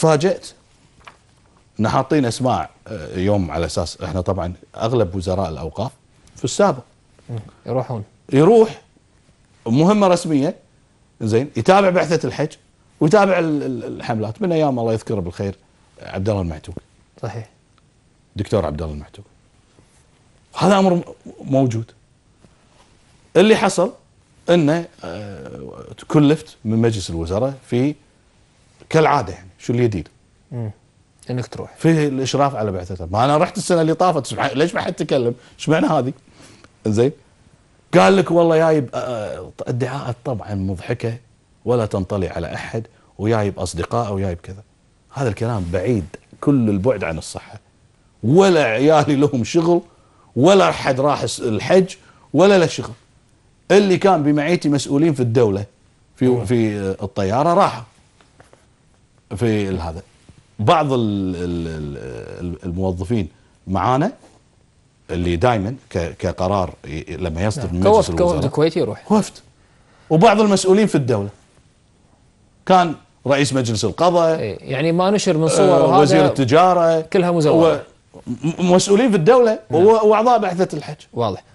تفاجئت ان حاطين اسماء آه، يوم على اساس احنا طبعا اغلب وزراء الاوقاف في السابق يروحون يروح مهمه رسميه زين يتابع بعثه الحج ويتابع الحملات من ايام الله يذكره بالخير عبد الله المعتوق صحيح دكتور عبد الله المعتوق هذا امر موجود اللي حصل انه آه، كلفت من مجلس الوزراء في كالعاده يعني شو الجديد؟ انك تروح في الاشراف على بعثته ما انا رحت السنه اللي طافت ليش ما حد تكلم؟ ايش معنى هذه؟ زين قال لك والله جايب ادعاءات طبعا مضحكه ولا تنطلي على احد وجايب اصدقائه وجايب كذا هذا الكلام بعيد كل البعد عن الصحه ولا عيالي لهم شغل ولا احد راح الحج ولا له شغل اللي كان بمعيتي مسؤولين في الدوله في في الطياره راحوا في هذا بعض الموظفين معانا اللي دائما كقرار لما يصدر من مجلس الوزراء كوفد الكويتي يروح وفد وبعض المسؤولين في الدوله كان رئيس مجلس القضاء إيه، يعني ما نشر من صور آه، وزير التجاره كلها مزوره مسؤولين في الدوله نعم. واعضاء بعثه الحج واضح